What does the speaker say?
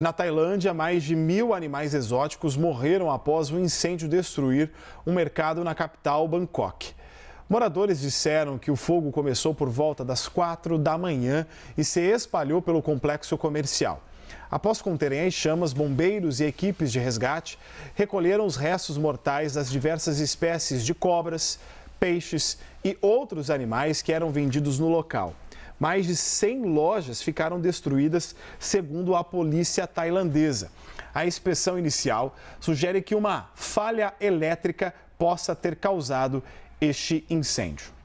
Na Tailândia, mais de mil animais exóticos morreram após um incêndio destruir um mercado na capital, Bangkok. Moradores disseram que o fogo começou por volta das quatro da manhã e se espalhou pelo complexo comercial. Após conterem as chamas, bombeiros e equipes de resgate recolheram os restos mortais das diversas espécies de cobras, peixes e outros animais que eram vendidos no local. Mais de 100 lojas ficaram destruídas, segundo a polícia tailandesa. A inspeção inicial sugere que uma falha elétrica possa ter causado este incêndio.